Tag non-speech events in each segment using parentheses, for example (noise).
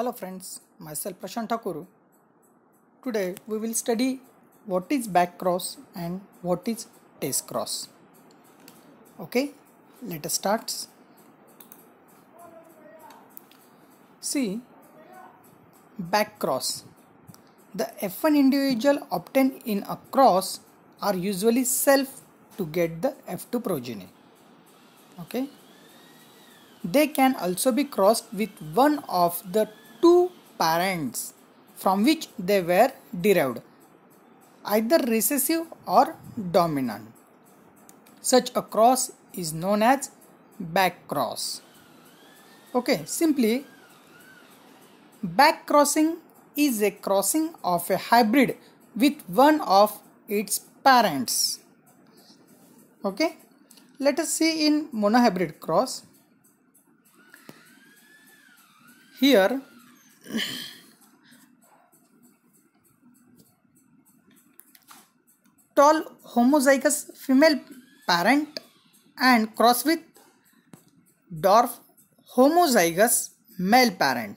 Hello friends, myself Prashant Thakur. Today we will study what is back cross and what is test cross. Okay, let us start. See, back cross. The F1 individual obtained in a cross are usually self to get the F2 progeny. Okay. They can also be crossed with one of the parents from which they were derived, either recessive or dominant. Such a cross is known as back cross. Okay, simply back crossing is a crossing of a hybrid with one of its parents. Okay, let us see in monohybrid cross. Here tall homozygous female parent and cross with dwarf homozygous male parent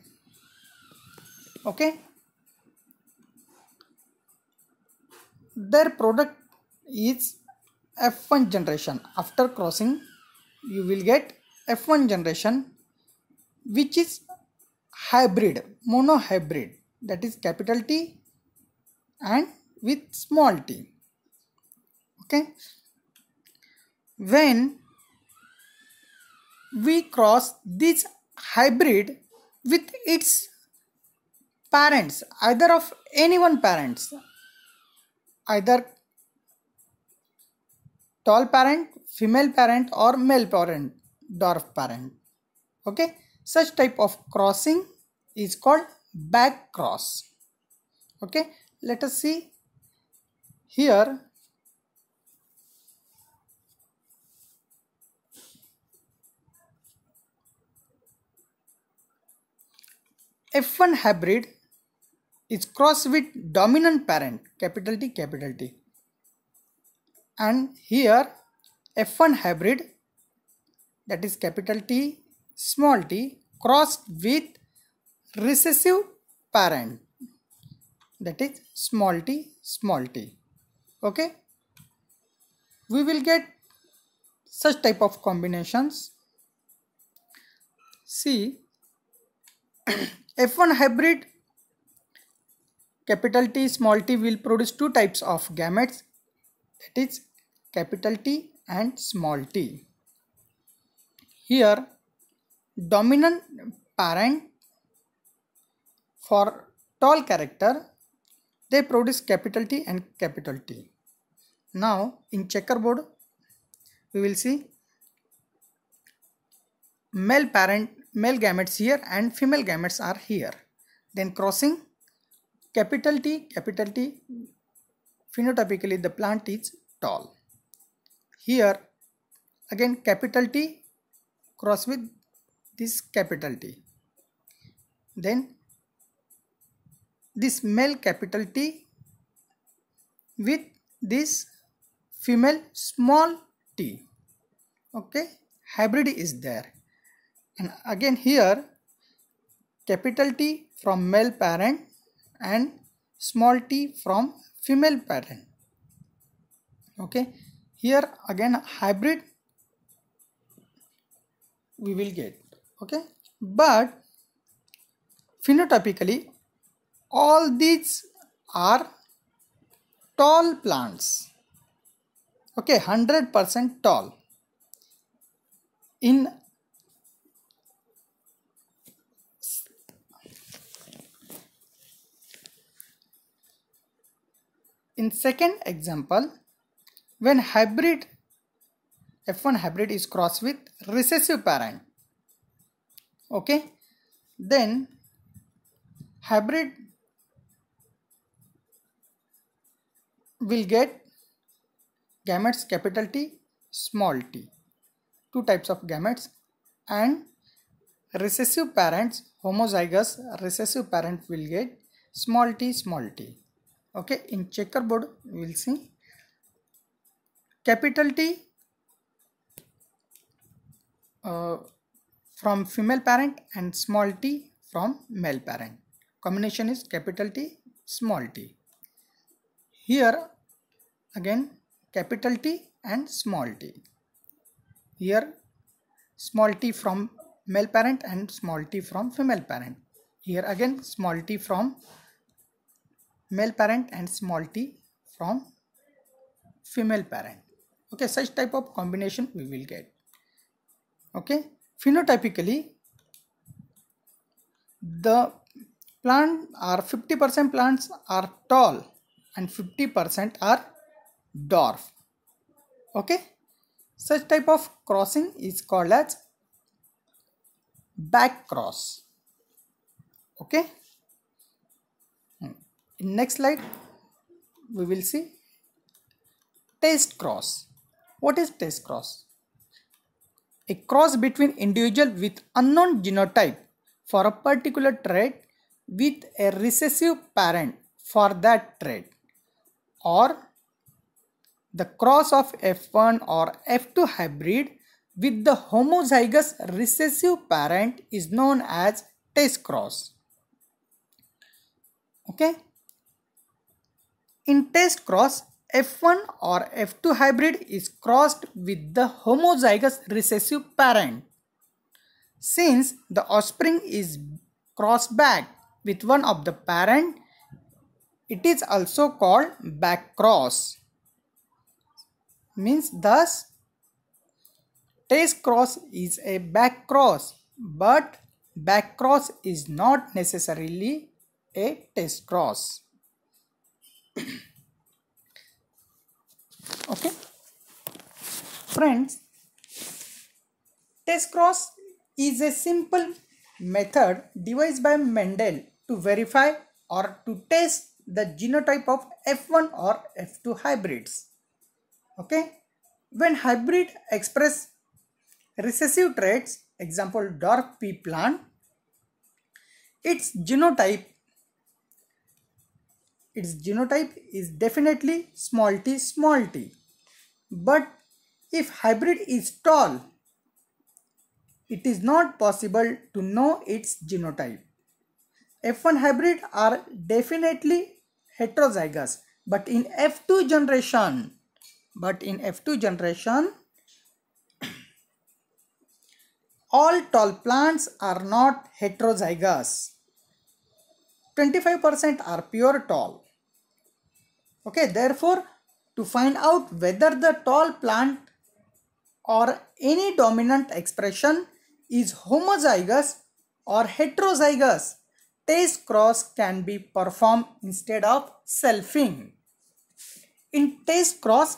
okay their product is f1 generation after crossing you will get f1 generation which is hybrid monohybrid that is capital T and with small t okay when we cross this hybrid with its parents either of any one parents either tall parent female parent or male parent dwarf parent okay such type of crossing is called back cross okay let us see here F1 hybrid is crossed with dominant parent capital T capital T and here F1 hybrid that is capital T small t crossed with recessive parent that is small t small t okay we will get such type of combinations see (clears throat) f1 hybrid capital T small t will produce two types of gametes that is capital T and small t here dominant parent for tall character, they produce capital T and capital T. Now in checkerboard, we will see male parent male gametes here and female gametes are here. Then crossing capital T, capital T, phenotypically the plant is tall. Here again capital T cross with this capital T. Then this male capital T with this female small t okay hybrid is there and again here capital T from male parent and small t from female parent okay here again hybrid we will get okay but phenotypically all these are tall plants okay 100% tall in in second example when hybrid f1 hybrid is crossed with recessive parent okay then hybrid will get gametes capital T small t two types of gametes and recessive parents homozygous recessive parent will get small t small t okay in checkerboard we will see capital T uh, from female parent and small t from male parent combination is capital T small t here again capital T and small t here small t from male parent and small t from female parent here again small t from male parent and small t from female parent okay such type of combination we will get okay phenotypically the plant are 50% plants are tall and 50% are dwarf okay such type of crossing is called as back cross okay in next slide we will see test cross what is test cross a cross between individual with unknown genotype for a particular trait with a recessive parent for that trait or the cross of F1 or F2 hybrid with the homozygous recessive parent is known as test cross. Okay. In test cross, F1 or F2 hybrid is crossed with the homozygous recessive parent. Since the offspring is crossed back with one of the parent, it is also called back cross means thus test cross is a back cross but back cross is not necessarily a test cross (coughs) okay friends test cross is a simple method devised by Mendel to verify or to test the genotype of F1 or F2 hybrids Okay. When hybrid express recessive traits, example dwarf pea plant, its genotype its genotype is definitely small t small t but if hybrid is tall it is not possible to know its genotype f1 hybrid are definitely heterozygous but in f2 generation but in F2 generation, all tall plants are not heterozygous. 25% are pure tall. Okay, therefore, to find out whether the tall plant or any dominant expression is homozygous or heterozygous, test cross can be performed instead of selfing. In test cross,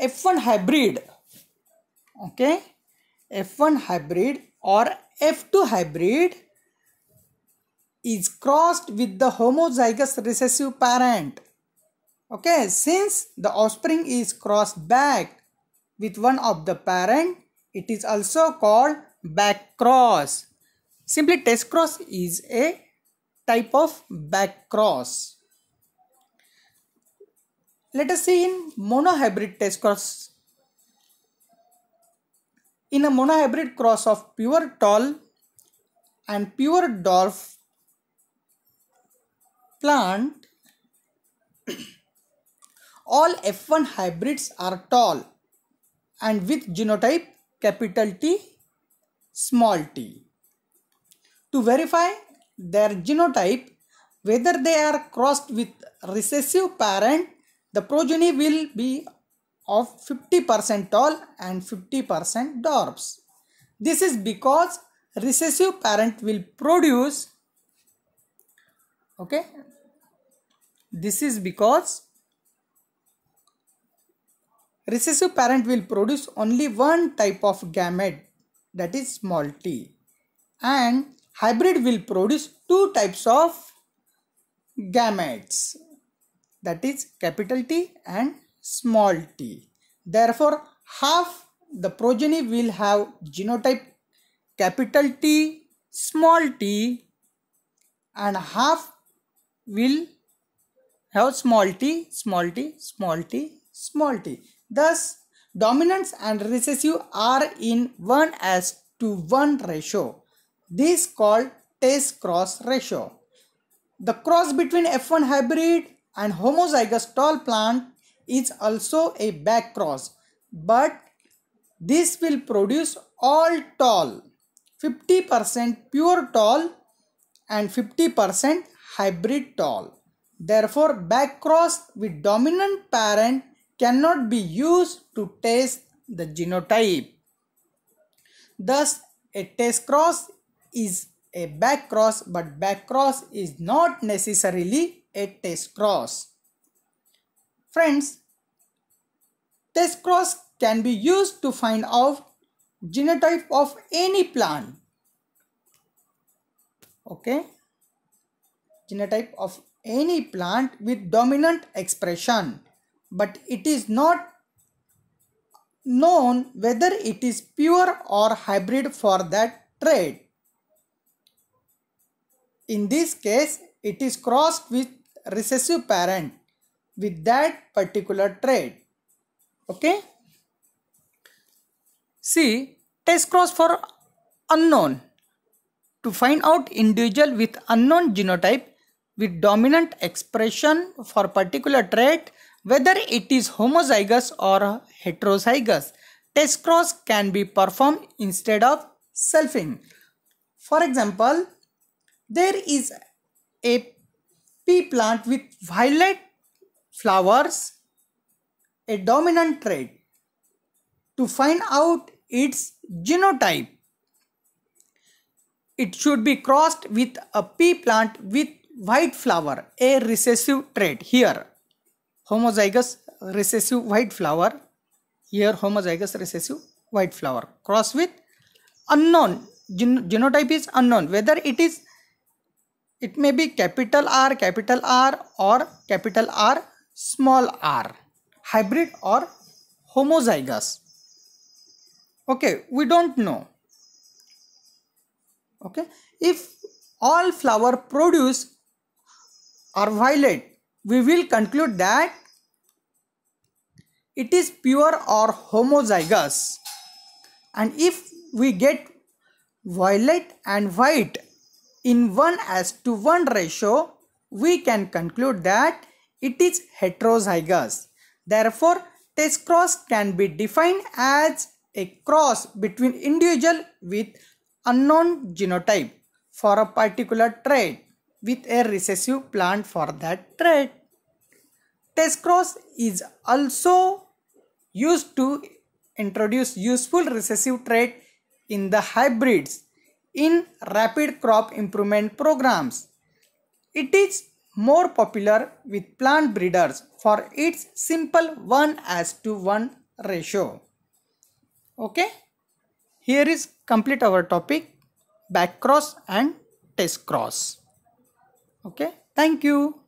F1 hybrid okay F1 hybrid or F2 hybrid is crossed with the homozygous recessive parent okay since the offspring is crossed back with one of the parent it is also called back cross simply test cross is a type of back cross let us see in monohybrid test cross. In a monohybrid cross of pure tall and pure dwarf plant, (coughs) all F1 hybrids are tall and with genotype capital T small t. To verify their genotype, whether they are crossed with recessive parent the progeny will be of 50% tall and 50% dwarfs. This is because recessive parent will produce okay this is because recessive parent will produce only one type of gamete that is small t and hybrid will produce two types of gametes that is capital T and small t. Therefore, half the progeny will have genotype capital T, small t and half will have small t, small t, small t, small t. Thus, dominance and recessive are in 1 as to 1 ratio. This called test cross ratio. The cross between F1 hybrid and homozygous tall plant is also a back cross but this will produce all tall 50% pure tall and 50% hybrid tall therefore back cross with dominant parent cannot be used to test the genotype thus a test cross is a back cross but back cross is not necessarily it is cross. Friends, test cross can be used to find out genotype of any plant. Okay, genotype of any plant with dominant expression, but it is not known whether it is pure or hybrid for that trait. In this case, it is crossed with recessive parent with that particular trait. Okay. See, test cross for unknown. To find out individual with unknown genotype with dominant expression for particular trait, whether it is homozygous or heterozygous, test cross can be performed instead of selfing. For example, there is a pea plant with violet flowers a dominant trait. To find out its genotype, it should be crossed with a pea plant with white flower, a recessive trait. Here, homozygous recessive white flower. Here, homozygous recessive white flower. Cross with unknown. Gen genotype is unknown. Whether it is it may be capital R, capital R or capital R, small r. Hybrid or homozygous. Okay, we don't know. Okay, if all flower produce are violet, we will conclude that it is pure or homozygous. And if we get violet and white in 1 as to 1 ratio, we can conclude that it is heterozygous. Therefore, test cross can be defined as a cross between individual with unknown genotype for a particular trait with a recessive plant for that trait. Test cross is also used to introduce useful recessive trait in the hybrids in rapid crop improvement programs. It is more popular with plant breeders for its simple 1 as to 1 ratio. Okay, here is complete our topic back cross and test cross. Okay, thank you.